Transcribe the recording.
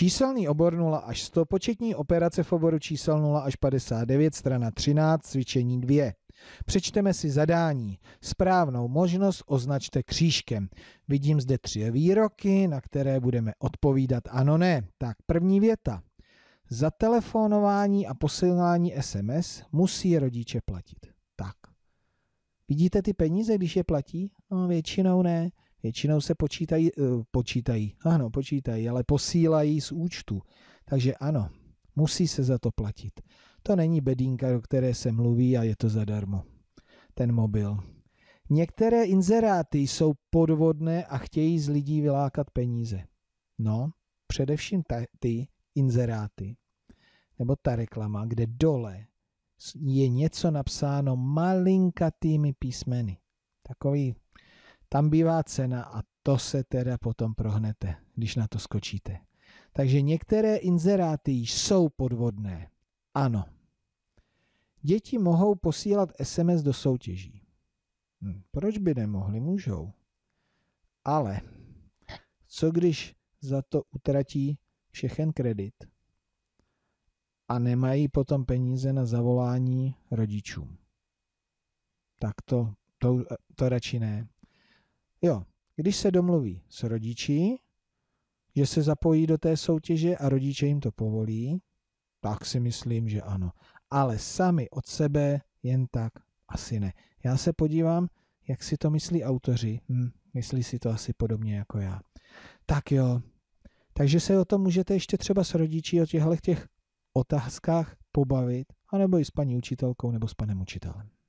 Číselný obor 0 až 100, početní operace v oboru čísel 0 až 59, strana 13, cvičení 2. Přečteme si zadání. Správnou možnost označte křížkem. Vidím zde tři výroky, na které budeme odpovídat ano, ne. Tak první věta. Za telefonování a posílání SMS musí rodiče platit. Tak. Vidíte ty peníze, když je platí? No, většinou ne. Většinou se počítají, eh, počítají, ano, počítají, ale posílají z účtu. Takže ano, musí se za to platit. To není bedínka, o které se mluví a je to zadarmo. Ten mobil. Některé inzeráty jsou podvodné a chtějí z lidí vylákat peníze. No, především ta, ty inzeráty, nebo ta reklama, kde dole je něco napsáno malinkatými písmeny. Takový tam bývá cena a to se teda potom prohnete, když na to skočíte. Takže některé inzeráty jsou podvodné. Ano. Děti mohou posílat SMS do soutěží. Hm, proč by nemohli? Můžou. Ale co když za to utratí všechen kredit a nemají potom peníze na zavolání rodičům? Tak to, to, to radši ne. Jo, když se domluví s rodiči, že se zapojí do té soutěže a rodiče jim to povolí, tak si myslím, že ano. Ale sami od sebe jen tak asi ne. Já se podívám, jak si to myslí autoři. Hm, myslí si to asi podobně jako já. Tak jo, takže se o tom můžete ještě třeba s rodiči o těchto těch otázkách pobavit, anebo i s paní učitelkou nebo s panem učitelem.